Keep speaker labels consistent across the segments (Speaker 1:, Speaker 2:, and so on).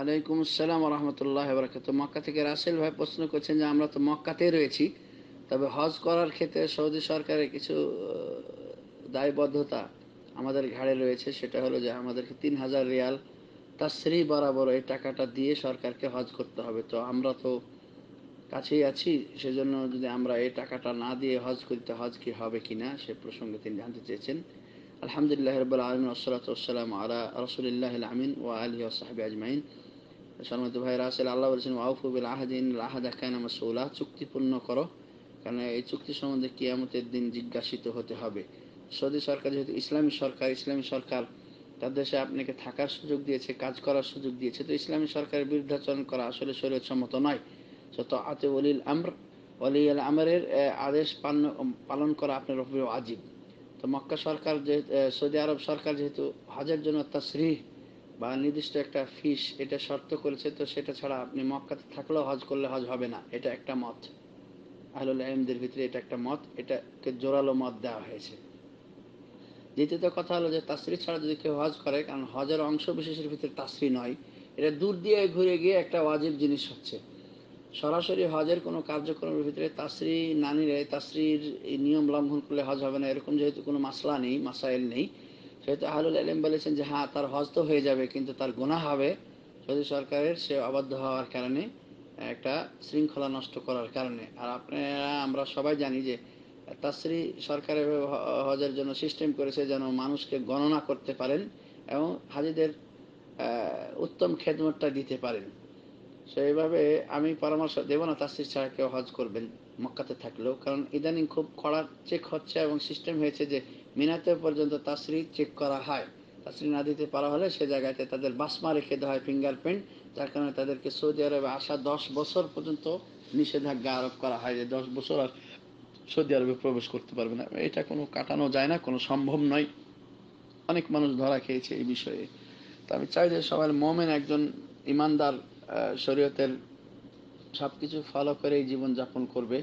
Speaker 1: আলাইকুম আসসালাম রহমতুল্লাহ বরকাত মক্কা থেকে রাসেল ভাই প্রশ্ন করছেন যে আমরা তো মক্কাতে রয়েছি তবে হজ করার ক্ষেত্রে সৌদি সরকারের কিছু দায়বদ্ধতা আমাদের ঘাড়ে রয়েছে সেটা হলো যে আমাদেরকে তিন হাজার রিয়াল তাশ্রী বরাবর এই টাকাটা দিয়ে সরকারকে হজ করতে হবে তো আমরা তো কাছেই আছি সেজন্য যদি আমরা এই টাকাটা না দিয়ে হজ করতে হজ কি হবে কি না সে প্রসঙ্গে তিনি জানতে চেয়েছেন আলহামদুলিল্লাহ রবাহ আলমিন ওসলাতাম আলা রসুলিল্লাহ আমিন ও আলী ও সাহাবি আজমাইন সম্মানিত ভাইরা আসলে আল্লাহ বলছেন আউফুবিল আহাদিন আহাদা কেন মাসৌলা চুক্তিপূর্ণ করো কারণ এই চুক্তি সম্বন্ধে কিয়ামতের দিন জিজ্ঞাসিত হতে হবে সৌদি সরকার যেহেতু ইসলামী সরকার ইসলামী সরকার তার দেশে আপনাকে থাকার সুযোগ দিয়েছে কাজ করার সুযোগ দিয়েছে তো ইসলামী সরকারের বিরুদ্ধাচরণ করা আসলে শরীর সম্মত নয় সত আতে অলিল আমর অলি আল আমরের আদেশ পালন পালন করা আপনার উপরে আজিব তো মক্কা সরকার যেহেতু সৌদি আরব সরকার যেহেতু হাজার জন্য অত্যাশ্রী বা নির্দিষ্ট একটা ফিস এটা শর্ত করেছে তো সেটা ছাড়া আপনি মক্কাতে থাকলেও হজ করলে হজ হবে না এটা একটা মত আহলুল আহমদের ভিতরে এটা একটা মত এটাকে জোরালো মত দেওয়া হয়েছে দ্বিতীয়ত কথা হলো যে তাসরি ছাড়া যদি কেউ হজ করে কারণ হজের অংশ বিশেষের ভিতরে তাসরি নয় এটা দূর দিয়ে ঘুরে গিয়ে একটা ওয়াজিব জিনিস হচ্ছে সরাসরি হজের কোনো কার্যক্রমের ভিতরে তাসরি না নিলে তাসরির নিয়ম লঙ্ঘন করলে হজ হবে না এরকম যেহেতু কোনো মাসলা নেই মাসাইল নেই যেহেতু আহলুল আলিম বলেছেন যে হ্যাঁ তার হজ তো হয়ে যাবে কিন্তু তার গুণা হবে সৌদি সরকারের সে আবদ্ধ হওয়ার কারণে একটা শৃঙ্খলা নষ্ট করার কারণে আর আপনারা আমরা সবাই জানি যে তাশ্রী সরকারের হজের জন্য সিস্টেম করেছে যেন মানুষকে গণনা করতে পারেন এবং হাজিদের উত্তম খেদমতটা দিতে পারেন সেইভাবে আমি পরামর্শ দেব না তাশ্রী ছাড়া কেউ হজ করবেন মক্কাতে থাকলেও কারণ ইদানিং খুব কড়া চেক হচ্ছে এবং সিস্টেম হয়েছে যে মিনাতে পর্যন্ত তাসরি চেক করা হয় তাসরি না দিতে পারা হলে সে জায়গাতে তাদের বাসমা রেখে দেওয়া হয় ফিঙ্গারপ্রিন্ট যার কারণে তাদেরকে সৌদি আরবে আসা দশ বছর পর্যন্ত নিষেধাজ্ঞা আরোপ করা হয় যে দশ বছর আর সৌদি আরবে প্রবেশ করতে পারবে না এটা কোনো কাটানো যায় না কোনো সম্ভব নয় অনেক মানুষ ধরা খেয়েছে এই বিষয়ে তা আমি চাই যে সবাই মোমেন একজন ইমানদার শরীয়তের সব কিছু ফলো করেই জীবনযাপন করবে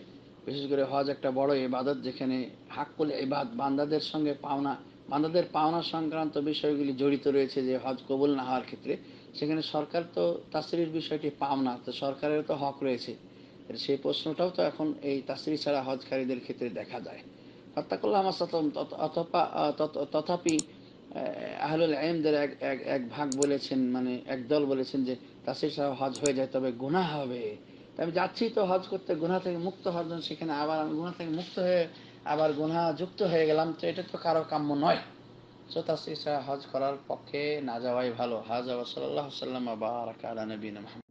Speaker 1: বিশেষ করে হজ একটা বড় ইবাদত যেখানে হাক্কুল ইবাদ বান্দাদের সঙ্গে পাওনা বান্দাদের পাওনা সংক্রান্ত বিষয়গুলি জড়িত রয়েছে যে হজ কবুল না হওয়ার ক্ষেত্রে সেখানে সরকার তো তাসরির বিষয়টি পাওনা তো সরকারের তো হক রয়েছে সেই প্রশ্নটাও তো এখন এই তাসরি ছাড়া হজকারীদের ক্ষেত্রে দেখা যায় হত্যাকল্লা আমার তথাপি আহলুল আহমদের এক এক ভাগ বলেছেন মানে একদল বলেছেন যে তাসির ছাড়া হজ হয়ে যায় তবে গুণা হবে আমি যাচ্ছি তো হজ করতে গুনা থেকে মুক্ত হওয়ার জন্য সেখানে আবার আমি গুনা থেকে মুক্ত হয়ে আবার গুনা যুক্ত হয়ে গেলাম তো এটা তো কারো কাম্য নয় শ্রোতা শ্রী হজ করার পক্ষে না যাওয়াই ভালো হজ আবার সাল্লাহ সাল্লাম আবার নবীন